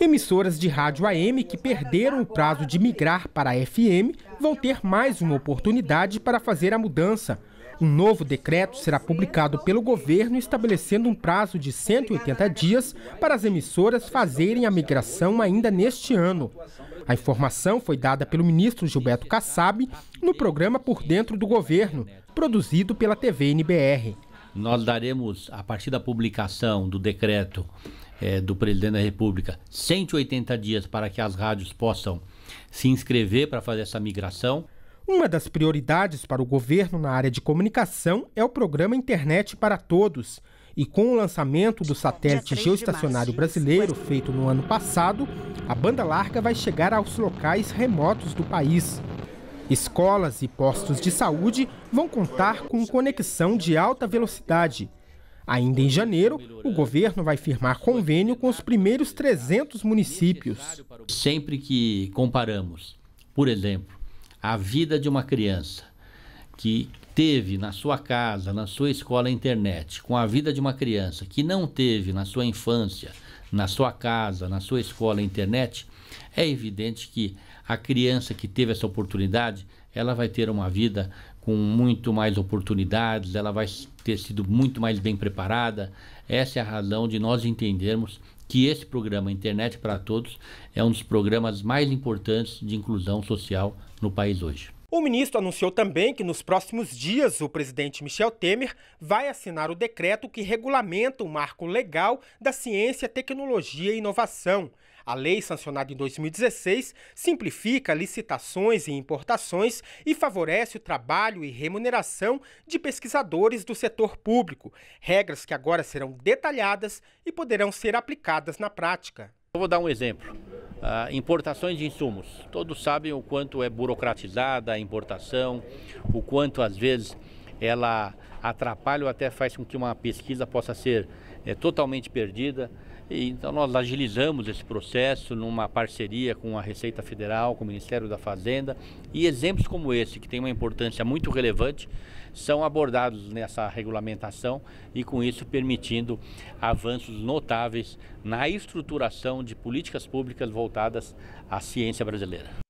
Emissoras de rádio AM que perderam o prazo de migrar para a FM vão ter mais uma oportunidade para fazer a mudança. Um novo decreto será publicado pelo governo estabelecendo um prazo de 180 dias para as emissoras fazerem a migração ainda neste ano. A informação foi dada pelo ministro Gilberto Kassab no programa Por Dentro do Governo, produzido pela TV NBR. Nós daremos, a partir da publicação do decreto é, do presidente da República 180 dias para que as rádios possam se inscrever para fazer essa migração. Uma das prioridades para o governo na área de comunicação é o programa Internet para Todos. E com o lançamento do satélite geoestacionário brasileiro feito no ano passado, a banda larga vai chegar aos locais remotos do país. Escolas e postos de saúde vão contar com conexão de alta velocidade. Ainda em janeiro, o governo vai firmar convênio com os primeiros 300 municípios. Sempre que comparamos, por exemplo, a vida de uma criança que teve na sua casa, na sua escola internet, com a vida de uma criança que não teve na sua infância, na sua casa, na sua escola internet, é evidente que a criança que teve essa oportunidade ela vai ter uma vida com muito mais oportunidades, ela vai ter sido muito mais bem preparada. Essa é a razão de nós entendermos que esse programa Internet para Todos é um dos programas mais importantes de inclusão social no país hoje. O ministro anunciou também que nos próximos dias o presidente Michel Temer vai assinar o decreto que regulamenta o marco legal da ciência, tecnologia e inovação. A lei, sancionada em 2016, simplifica licitações e importações e favorece o trabalho e remuneração de pesquisadores do setor público, regras que agora serão detalhadas e poderão ser aplicadas na prática. Eu vou dar um exemplo. Uh, importações de insumos. Todos sabem o quanto é burocratizada a importação, o quanto às vezes ela atrapalha ou até faz com que uma pesquisa possa ser é, totalmente perdida. E, então nós agilizamos esse processo numa parceria com a Receita Federal, com o Ministério da Fazenda e exemplos como esse, que tem uma importância muito relevante, são abordados nessa regulamentação e com isso permitindo avanços notáveis na estruturação de políticas públicas voltadas à ciência brasileira.